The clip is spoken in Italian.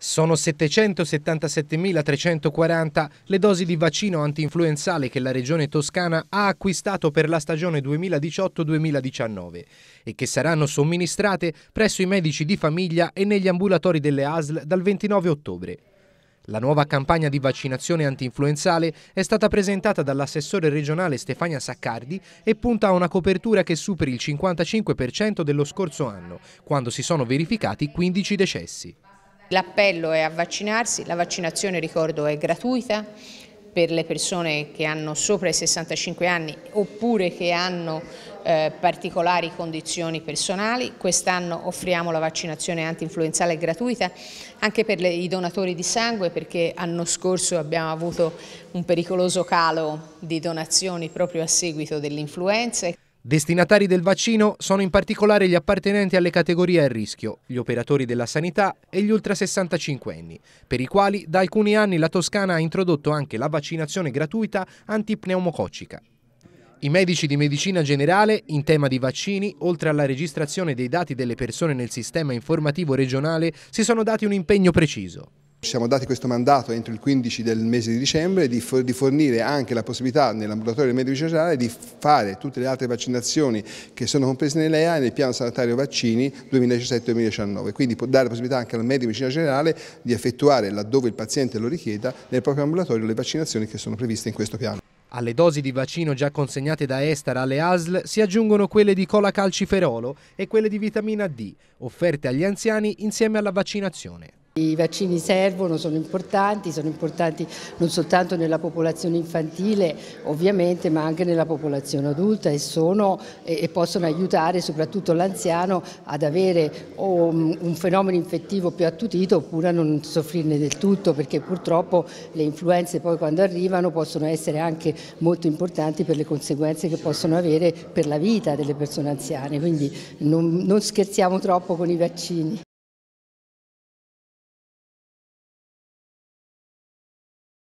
Sono 777.340 le dosi di vaccino antinfluenzale che la regione toscana ha acquistato per la stagione 2018-2019 e che saranno somministrate presso i medici di famiglia e negli ambulatori delle ASL dal 29 ottobre. La nuova campagna di vaccinazione antinfluenzale è stata presentata dall'assessore regionale Stefania Saccardi e punta a una copertura che superi il 55% dello scorso anno, quando si sono verificati 15 decessi. L'appello è a vaccinarsi, la vaccinazione ricordo è gratuita per le persone che hanno sopra i 65 anni oppure che hanno eh, particolari condizioni personali. Quest'anno offriamo la vaccinazione anti-influenzale gratuita anche per le, i donatori di sangue perché l'anno scorso abbiamo avuto un pericoloso calo di donazioni proprio a seguito dell'influenza. Destinatari del vaccino sono in particolare gli appartenenti alle categorie a rischio, gli operatori della sanità e gli ultra 65 anni, per i quali da alcuni anni la Toscana ha introdotto anche la vaccinazione gratuita antipneumococcica. I medici di medicina generale, in tema di vaccini, oltre alla registrazione dei dati delle persone nel sistema informativo regionale, si sono dati un impegno preciso. Ci siamo dati questo mandato entro il 15 del mese di dicembre di, fornire anche la possibilità nell'ambulatorio del medico generale di fare tutte le altre vaccinazioni che sono comprese nell'EA e nel piano sanitario vaccini 2017-2019, quindi può dare la possibilità anche al medico medicina generale di effettuare laddove il paziente lo richieda nel proprio ambulatorio le vaccinazioni che sono previste in questo piano. Alle dosi di vaccino già consegnate da Estar alle ASL si aggiungono quelle di colacalciferolo e quelle di vitamina D, offerte agli anziani insieme alla vaccinazione. I vaccini servono, sono importanti, sono importanti non soltanto nella popolazione infantile ovviamente ma anche nella popolazione adulta e, sono, e possono aiutare soprattutto l'anziano ad avere mm, un fenomeno infettivo più attutito oppure a non soffrirne del tutto perché purtroppo le influenze poi quando arrivano possono essere anche molto importanti per le conseguenze che possono avere per la vita delle persone anziane, quindi non, non scherziamo troppo con i vaccini.